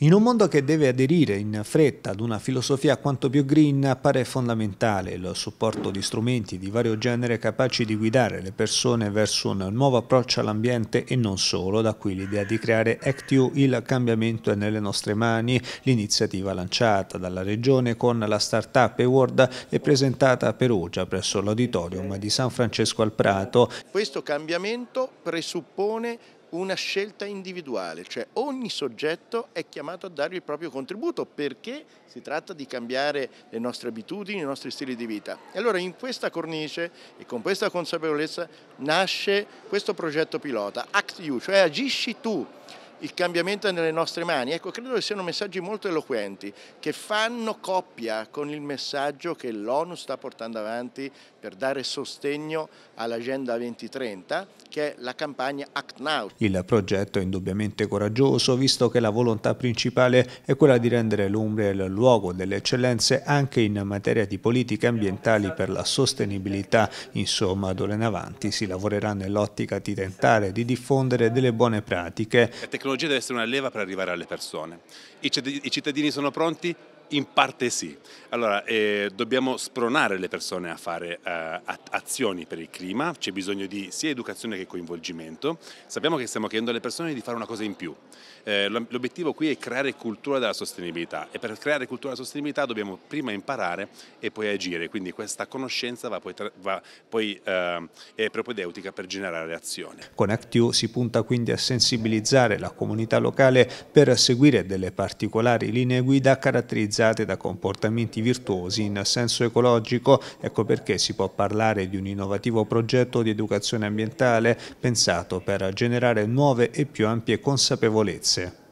In un mondo che deve aderire in fretta ad una filosofia quanto più green appare fondamentale il supporto di strumenti di vario genere capaci di guidare le persone verso un nuovo approccio all'ambiente e non solo, da qui l'idea di creare ActU il cambiamento è nelle nostre mani, l'iniziativa lanciata dalla Regione con la Startup Eward e presentata a Perugia presso l'Auditorium di San Francesco al Prato. Questo cambiamento presuppone una scelta individuale, cioè ogni soggetto è chiamato a dare il proprio contributo perché si tratta di cambiare le nostre abitudini, i nostri stili di vita. E allora in questa cornice e con questa consapevolezza nasce questo progetto pilota, Act You, cioè agisci tu il cambiamento è nelle nostre mani. Ecco, credo che siano messaggi molto eloquenti che fanno coppia con il messaggio che l'ONU sta portando avanti per dare sostegno all'Agenda 2030, che è la campagna Act Now. Il progetto è indubbiamente coraggioso, visto che la volontà principale è quella di rendere l'Umbria il luogo delle eccellenze anche in materia di politiche ambientali per la sostenibilità. Insomma, d'ora in avanti si lavorerà nell'ottica di tentare di diffondere delle buone pratiche tecnologia deve essere una leva per arrivare alle persone. I cittadini sono pronti? In parte sì. Allora, eh, dobbiamo spronare le persone a fare eh, azioni per il clima, c'è bisogno di sia educazione che coinvolgimento. Sappiamo che stiamo chiedendo alle persone di fare una cosa in più. Eh, l'obiettivo qui è creare cultura della sostenibilità e per creare cultura della sostenibilità dobbiamo prima imparare e poi agire, quindi questa conoscenza va poi, va poi eh, è propedeutica per generare azione. Con ActU si punta quindi a sensibilizzare la comunità locale per seguire delle particolari linee guida caratterizzate caratterizzate da comportamenti virtuosi in senso ecologico, ecco perché si può parlare di un innovativo progetto di educazione ambientale pensato per generare nuove e più ampie consapevolezze.